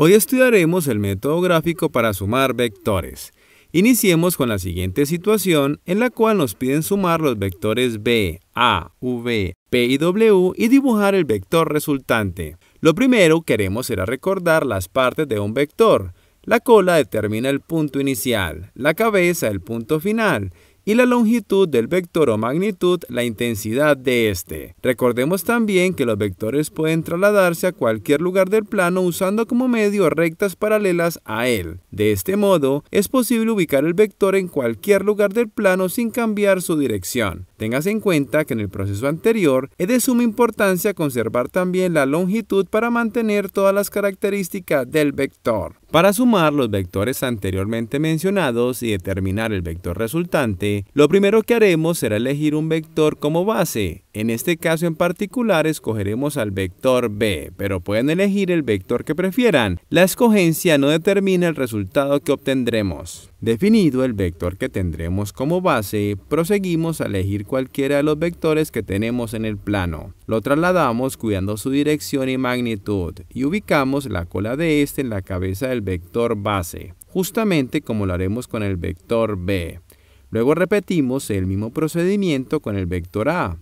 Hoy estudiaremos el método gráfico para sumar vectores. Iniciemos con la siguiente situación en la cual nos piden sumar los vectores B, A, V, P y W y dibujar el vector resultante. Lo primero queremos será recordar las partes de un vector. La cola determina el punto inicial, la cabeza el punto final y la longitud del vector o magnitud la intensidad de este. Recordemos también que los vectores pueden trasladarse a cualquier lugar del plano usando como medio rectas paralelas a él. De este modo, es posible ubicar el vector en cualquier lugar del plano sin cambiar su dirección. Téngase en cuenta que en el proceso anterior es de suma importancia conservar también la longitud para mantener todas las características del vector. Para sumar los vectores anteriormente mencionados y determinar el vector resultante, lo primero que haremos será elegir un vector como base en este caso en particular escogeremos al vector B, pero pueden elegir el vector que prefieran. La escogencia no determina el resultado que obtendremos. Definido el vector que tendremos como base, proseguimos a elegir cualquiera de los vectores que tenemos en el plano. Lo trasladamos cuidando su dirección y magnitud y ubicamos la cola de este en la cabeza del vector base, justamente como lo haremos con el vector B. Luego repetimos el mismo procedimiento con el vector A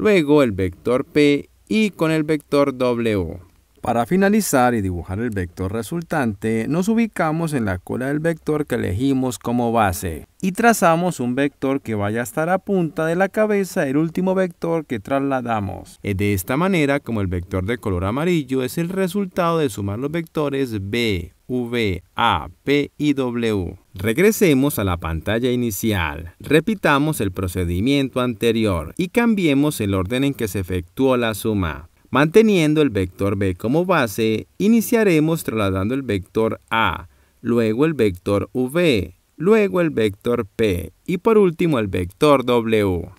luego el vector P y con el vector W. Para finalizar y dibujar el vector resultante, nos ubicamos en la cola del vector que elegimos como base y trazamos un vector que vaya a estar a punta de la cabeza el último vector que trasladamos. de esta manera como el vector de color amarillo es el resultado de sumar los vectores B, V, A, P y W. Regresemos a la pantalla inicial, repitamos el procedimiento anterior y cambiemos el orden en que se efectuó la suma. Manteniendo el vector b como base, iniciaremos trasladando el vector a, luego el vector v, luego el vector p y por último el vector w.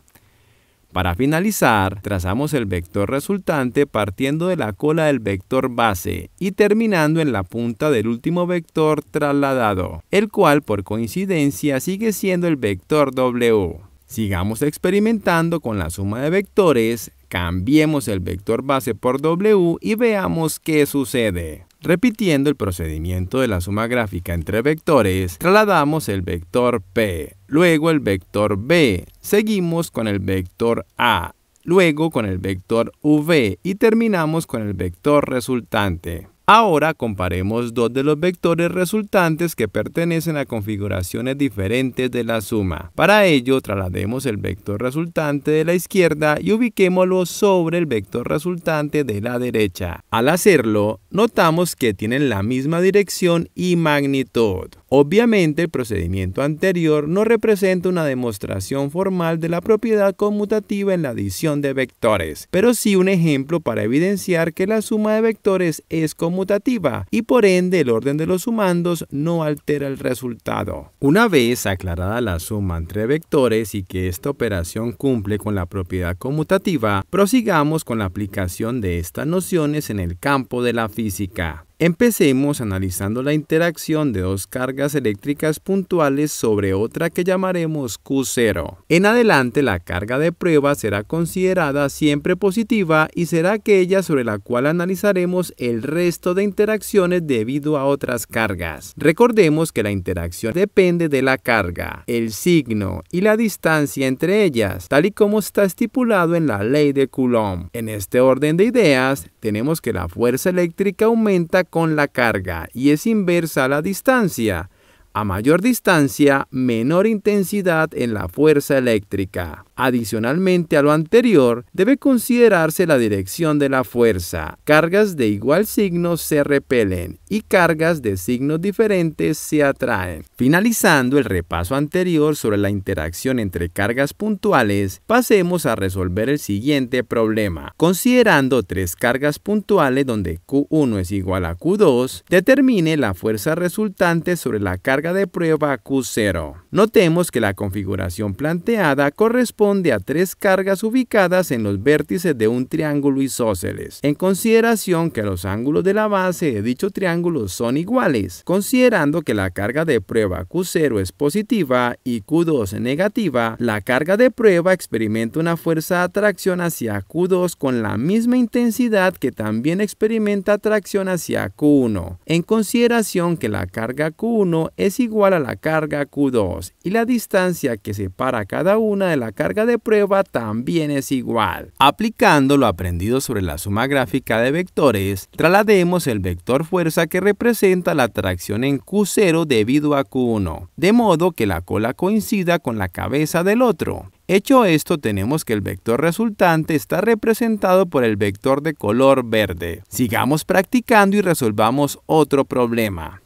Para finalizar, trazamos el vector resultante partiendo de la cola del vector base y terminando en la punta del último vector trasladado, el cual por coincidencia sigue siendo el vector W. Sigamos experimentando con la suma de vectores, cambiemos el vector base por W y veamos qué sucede. Repitiendo el procedimiento de la suma gráfica entre vectores, trasladamos el vector P, luego el vector B, seguimos con el vector A, luego con el vector V y terminamos con el vector resultante. Ahora comparemos dos de los vectores resultantes que pertenecen a configuraciones diferentes de la suma. Para ello, traslademos el vector resultante de la izquierda y ubiquémoslo sobre el vector resultante de la derecha. Al hacerlo, notamos que tienen la misma dirección y magnitud. Obviamente el procedimiento anterior no representa una demostración formal de la propiedad conmutativa en la adición de vectores, pero sí un ejemplo para evidenciar que la suma de vectores es conmutativa y por ende el orden de los sumandos no altera el resultado. Una vez aclarada la suma entre vectores y que esta operación cumple con la propiedad conmutativa, prosigamos con la aplicación de estas nociones en el campo de la física. Empecemos analizando la interacción de dos cargas eléctricas puntuales sobre otra que llamaremos Q0. En adelante, la carga de prueba será considerada siempre positiva y será aquella sobre la cual analizaremos el resto de interacciones debido a otras cargas. Recordemos que la interacción depende de la carga, el signo y la distancia entre ellas, tal y como está estipulado en la ley de Coulomb. En este orden de ideas, tenemos que la fuerza eléctrica aumenta con la carga y es inversa a la distancia. A mayor distancia, menor intensidad en la fuerza eléctrica. Adicionalmente a lo anterior, debe considerarse la dirección de la fuerza. Cargas de igual signo se repelen y cargas de signos diferentes se atraen. Finalizando el repaso anterior sobre la interacción entre cargas puntuales, pasemos a resolver el siguiente problema. Considerando tres cargas puntuales donde Q1 es igual a Q2, determine la fuerza resultante sobre la carga de prueba Q0. Notemos que la configuración planteada corresponde a tres cargas ubicadas en los vértices de un triángulo isósceles. En consideración que los ángulos de la base de dicho triángulo son iguales, considerando que la carga de prueba Q0 es positiva y Q2 negativa, la carga de prueba experimenta una fuerza de atracción hacia Q2 con la misma intensidad que también experimenta atracción hacia Q1. En consideración que la carga Q1 es es igual a la carga Q2 y la distancia que separa cada una de la carga de prueba también es igual. Aplicando lo aprendido sobre la suma gráfica de vectores, traslademos el vector fuerza que representa la tracción en Q0 debido a Q1, de modo que la cola coincida con la cabeza del otro. Hecho esto, tenemos que el vector resultante está representado por el vector de color verde. Sigamos practicando y resolvamos otro problema.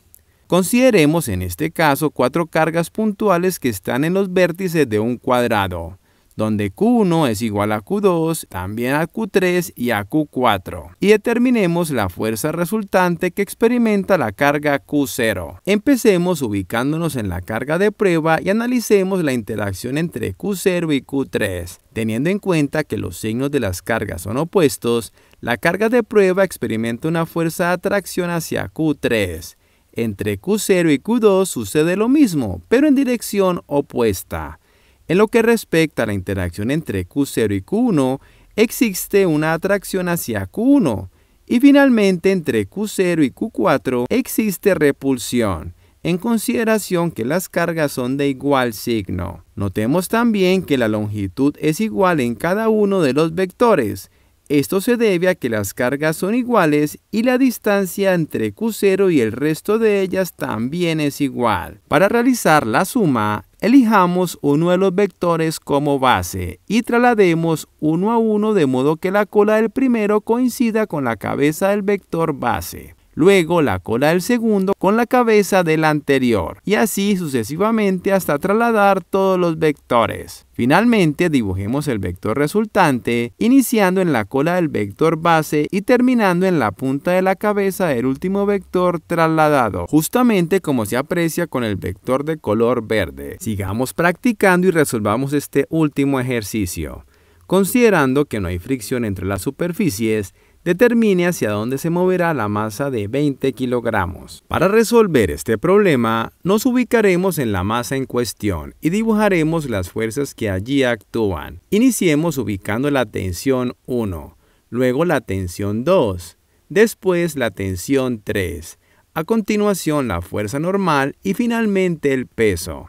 Consideremos en este caso cuatro cargas puntuales que están en los vértices de un cuadrado, donde Q1 es igual a Q2, también a Q3 y a Q4. Y determinemos la fuerza resultante que experimenta la carga Q0. Empecemos ubicándonos en la carga de prueba y analicemos la interacción entre Q0 y Q3. Teniendo en cuenta que los signos de las cargas son opuestos, la carga de prueba experimenta una fuerza de atracción hacia Q3 entre Q0 y Q2 sucede lo mismo, pero en dirección opuesta. En lo que respecta a la interacción entre Q0 y Q1, existe una atracción hacia Q1, y finalmente entre Q0 y Q4 existe repulsión, en consideración que las cargas son de igual signo. Notemos también que la longitud es igual en cada uno de los vectores, esto se debe a que las cargas son iguales y la distancia entre Q0 y el resto de ellas también es igual. Para realizar la suma, elijamos uno de los vectores como base y traslademos uno a uno de modo que la cola del primero coincida con la cabeza del vector base luego la cola del segundo con la cabeza del anterior, y así sucesivamente hasta trasladar todos los vectores. Finalmente dibujemos el vector resultante, iniciando en la cola del vector base y terminando en la punta de la cabeza del último vector trasladado, justamente como se aprecia con el vector de color verde. Sigamos practicando y resolvamos este último ejercicio. Considerando que no hay fricción entre las superficies, determine hacia dónde se moverá la masa de 20 kilogramos. Para resolver este problema, nos ubicaremos en la masa en cuestión y dibujaremos las fuerzas que allí actúan. Iniciemos ubicando la tensión 1, luego la tensión 2, después la tensión 3, a continuación la fuerza normal y finalmente el peso.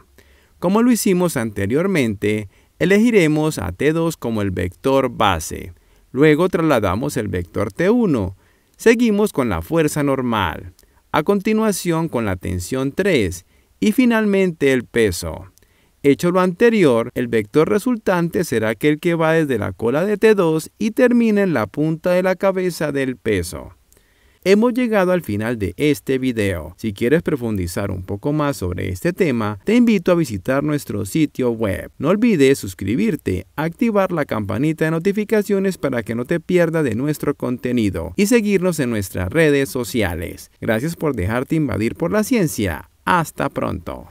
Como lo hicimos anteriormente, elegiremos a T2 como el vector base. Luego trasladamos el vector T1. Seguimos con la fuerza normal. A continuación con la tensión 3 y finalmente el peso. Hecho lo anterior, el vector resultante será aquel que va desde la cola de T2 y termina en la punta de la cabeza del peso. Hemos llegado al final de este video. Si quieres profundizar un poco más sobre este tema, te invito a visitar nuestro sitio web. No olvides suscribirte, activar la campanita de notificaciones para que no te pierdas de nuestro contenido y seguirnos en nuestras redes sociales. Gracias por dejarte invadir por la ciencia. Hasta pronto.